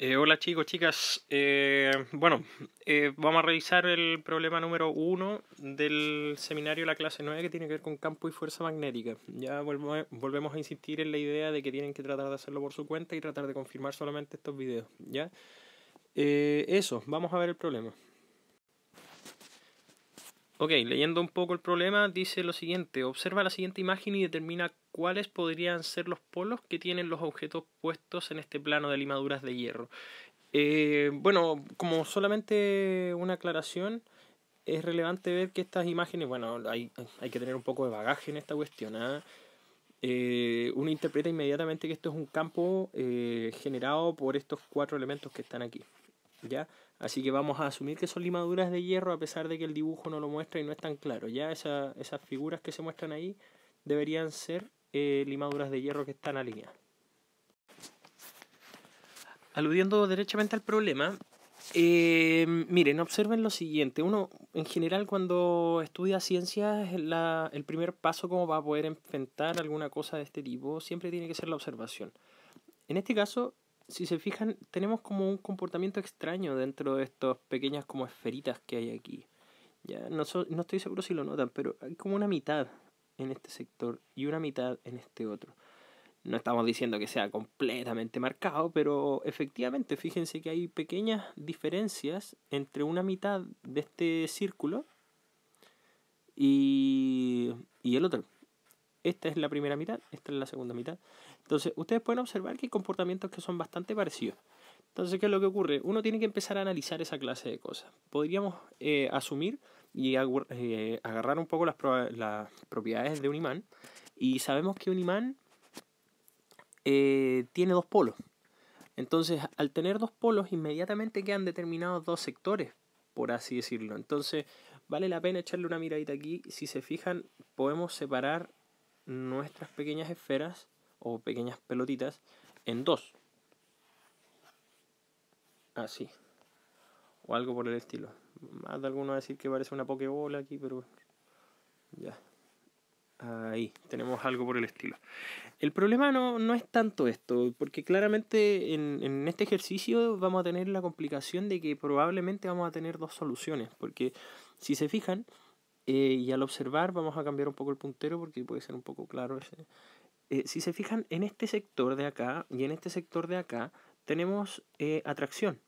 Eh, hola chicos, chicas. Eh, bueno, eh, vamos a revisar el problema número uno del seminario la clase 9 que tiene que ver con campo y fuerza magnética. Ya volvemos a insistir en la idea de que tienen que tratar de hacerlo por su cuenta y tratar de confirmar solamente estos videos. ¿ya? eso, vamos a ver el problema. Ok, leyendo un poco el problema, dice lo siguiente, observa la siguiente imagen y determina cuáles podrían ser los polos que tienen los objetos puestos en este plano de limaduras de hierro. Eh, bueno, como solamente una aclaración, es relevante ver que estas imágenes, bueno, hay, que tener un poco de bagaje en esta cuestión. ¿ah? ¿eh? uno interpreta inmediatamente que esto es un campo eh, generado por estos cuatro elementos que están aquí. Así que vamos a asumir que son limaduras de hierro a pesar de que el dibujo no lo muestra y no es tan claro, ¿ya? esas figuras que se muestran ahí deberían ser eh, limaduras de hierro que están alineadas. Aludiendo derechamente al problema, eh, miren, observen lo siguiente. Uno, en general, cuando estudia ciencias, la, el primer paso como a poder enfrentar alguna cosa de este tipo siempre tiene que ser la observación. En este caso, si se fijan, tenemos como un comportamiento extraño dentro de estas pequeñas como esferitas que hay aquí. Ya no, estoy seguro si lo notan, pero hay como una mitad en este sector y una mitad en este otro. No estamos diciendo que sea completamente marcado, pero efectivamente, fíjense que hay pequeñas diferencias entre una mitad de este círculo y, y el otro. Esta es la primera mitad, esta es la segunda mitad, entonces, ustedes pueden observar que hay comportamientos que son bastante parecidos. Entonces, ¿qué es lo que ocurre? Uno tiene que empezar a analizar esa clase de cosas. Podríamos eh, asumir y eh, agarrar un poco las, propiedades de un imán. Y sabemos que un imán eh, tiene dos polos. Entonces, al tener dos polos, inmediatamente quedan determinados dos sectores, por así decirlo. Entonces, vale la pena echarle una miradita aquí. Si se fijan, podemos separar nuestras pequeñas esferas o pequeñas pelotitas en dos. Así. O algo por el estilo. Más de alguno decir que parece una pokebola aquí, pero ya. Ahí, tenemos algo por el estilo. El problema no, no es tanto esto, porque claramente en, este ejercicio vamos a tener la complicación de que probablemente vamos a tener dos soluciones, porque si se fijan eh, y al observar vamos a cambiar un poco el puntero porque puede ser un poco claro ese, eh, si se fijan en este sector de acá y en este sector de acá, tenemos eh, atracción,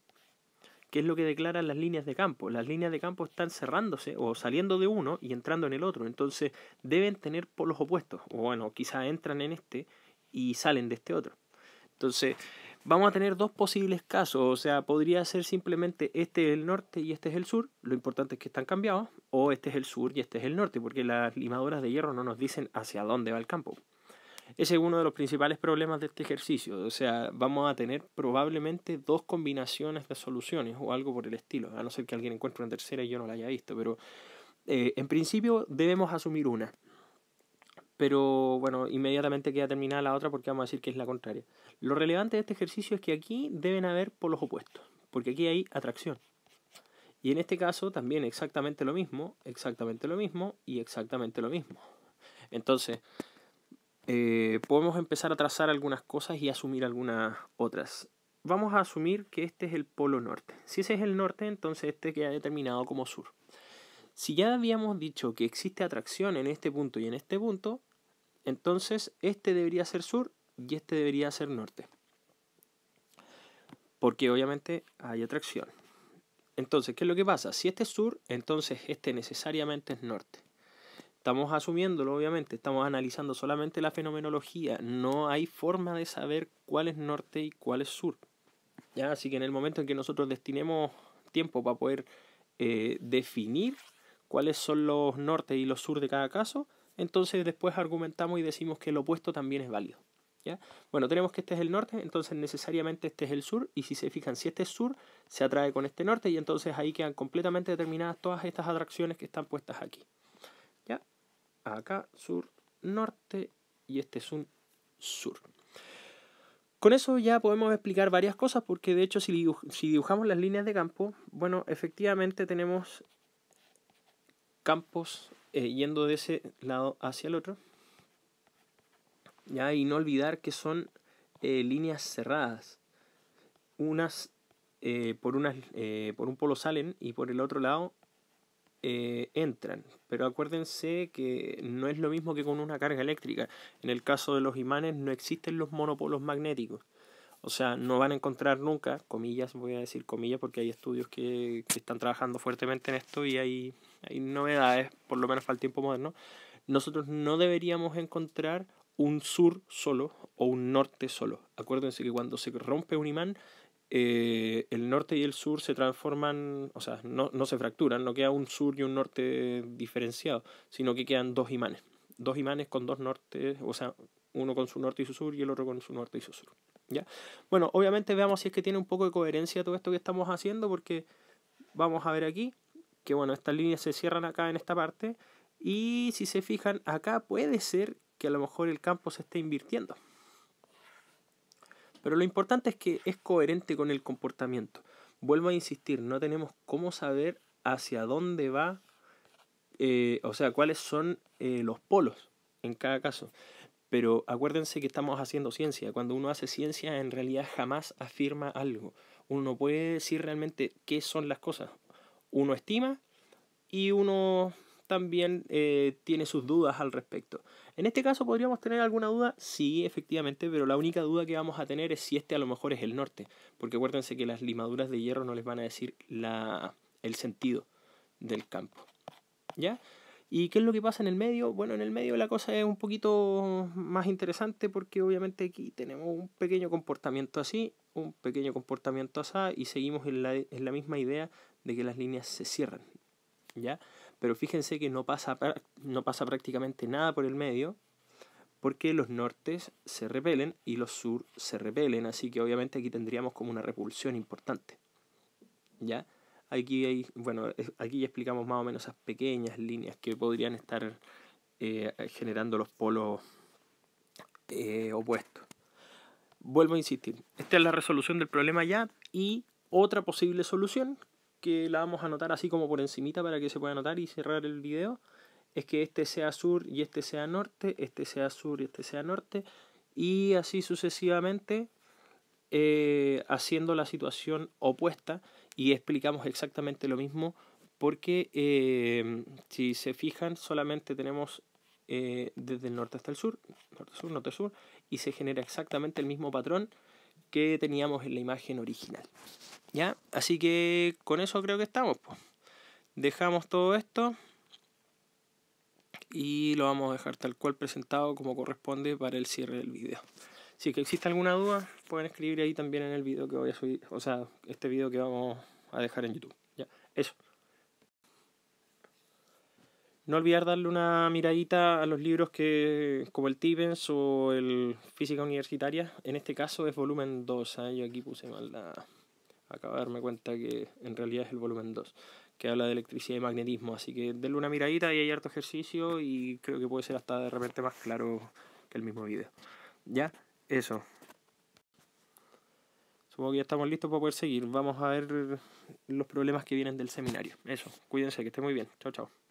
que es lo que declaran las líneas de campo. Las líneas de campo están cerrándose o saliendo de uno y entrando en el otro, entonces deben tener polos opuestos, o bueno, quizá entran en este y salen de este otro. Entonces, vamos a tener dos posibles casos, o sea, podría ser simplemente este es el norte y este es el sur, lo importante es que están cambiados, o este es el sur y este es el norte, porque las limaduras de hierro no nos dicen hacia dónde va el campo. Ese es uno de los principales problemas de este ejercicio. O sea, vamos a tener probablemente dos combinaciones de soluciones o algo por el estilo, a no ser que alguien encuentre una tercera y yo no la haya visto, pero eh, en principio debemos asumir una. Pero bueno, inmediatamente queda terminada la otra porque vamos a decir que es la contraria. Lo relevante de este ejercicio es que aquí deben haber polos opuestos, porque aquí hay atracción. Y en este caso también exactamente lo mismo, exactamente lo mismo y exactamente lo mismo. Entonces, eh, podemos empezar a trazar algunas cosas y asumir algunas otras. Vamos a asumir que este es el polo norte. Si ese es el norte, entonces este queda determinado como sur. Si ya habíamos dicho que existe atracción en este punto y en este punto, entonces este debería ser sur y este debería ser norte. Porque obviamente hay atracción. Entonces, ¿qué es lo que pasa? Si este es sur, entonces este necesariamente es norte. Estamos asumiéndolo, obviamente, estamos analizando solamente la fenomenología. No hay forma de saber cuál es norte y cuál es sur. ¿ya? Así que en el momento en que nosotros destinemos tiempo para poder eh, definir cuáles son los norte y los sur de cada caso, entonces después argumentamos y decimos que el opuesto también es válido. ¿ya? Bueno, tenemos que este es el norte, entonces necesariamente este es el sur, y si se fijan, si este es sur, se atrae con este norte, y entonces ahí quedan completamente determinadas todas estas atracciones que están puestas aquí acá, sur, norte, y este es un sur. Con eso ya podemos explicar varias cosas porque de hecho si, dibujamos las líneas de campo, bueno, efectivamente tenemos campos eh, yendo de ese lado hacia el otro. ¿ya? Y no olvidar que son eh, líneas cerradas. Unas, eh, por, unas por un polo salen y por el otro lado eh, entran. Pero acuérdense que no es lo mismo que con una carga eléctrica. En el caso de los imanes no existen los monopolos magnéticos. O sea, no van a encontrar nunca, comillas, voy a decir comillas porque hay estudios que, que están trabajando fuertemente en esto y hay, hay novedades, por lo menos para el tiempo moderno. Nosotros no deberíamos encontrar un sur solo o un norte solo. Acuérdense que cuando se rompe un imán eh, el norte y el sur se transforman, o sea, no, se fracturan, no queda un sur y un norte diferenciado sino que quedan dos imanes, dos imanes con dos norte o sea, uno con su norte y su sur y el otro con su norte y su sur. ¿ya? Bueno, obviamente veamos si es que tiene un poco de coherencia todo esto que estamos haciendo, porque vamos a ver aquí que bueno, estas líneas se cierran acá en esta parte y si se fijan acá puede ser que a lo mejor el campo se esté invirtiendo. Pero lo importante es que es coherente con el comportamiento. Vuelvo a insistir, no tenemos cómo saber hacia dónde va, eh, o sea, cuáles son eh, los polos en cada caso. Pero acuérdense que estamos haciendo ciencia. Cuando uno hace ciencia, en realidad jamás afirma algo. Uno puede decir realmente qué son las cosas. Uno estima y uno también eh, tiene sus dudas al respecto. En este caso podríamos tener alguna duda, sí, efectivamente, pero la única duda que vamos a tener es si este a lo mejor es el norte, porque acuérdense que las limaduras de hierro no les van a decir la, el sentido del campo. ¿Ya? ¿Y qué es lo que pasa en el medio? Bueno, en el medio la cosa es un poquito más interesante porque obviamente aquí tenemos un pequeño comportamiento así, un pequeño comportamiento así y seguimos en la, en la misma idea de que las líneas se cierran. ¿Ya? Pero fíjense que no pasa, no pasa prácticamente nada por el medio porque los nortes se repelen y los sur se repelen, así que obviamente aquí tendríamos como una repulsión importante. ¿Ya? Aquí bueno, aquí ya explicamos más o menos esas pequeñas líneas que podrían estar eh, generando los polos eh, opuestos. Vuelvo a insistir, esta es la resolución del problema ya y otra posible solución que la vamos a anotar así como por encimita para que se pueda anotar y cerrar el video, es que este sea sur y este sea norte, este sea sur y este sea norte, y así sucesivamente eh, haciendo la situación opuesta y explicamos exactamente lo mismo porque eh, si se fijan solamente tenemos eh, desde el norte hasta el sur, norte-sur, norte-sur, y se genera exactamente el mismo patrón que teníamos en la imagen original. ¿Ya? Así que con eso creo que estamos. Pues. Dejamos todo esto y lo vamos a dejar tal cual presentado como corresponde para el cierre del video. Si existe alguna duda, pueden escribir ahí también en el video que voy a subir, o sea, este video que vamos a dejar en YouTube. ¿Ya? Eso no olvidar darle una miradita a los libros que como el Tibens o el Física Universitaria. En este caso es volumen 2. ¿eh? ¿ah? Yo aquí puse mal la... Acabo de darme cuenta que en realidad es el volumen 2, que habla de electricidad y magnetismo. Así que denle una miradita y hay harto ejercicio y creo que puede ser hasta de repente más claro que el mismo video. Ya, eso. Supongo que ya estamos listos para poder seguir. Vamos a ver los problemas que vienen del seminario. Eso, cuídense, que esté muy bien. Chao, chao.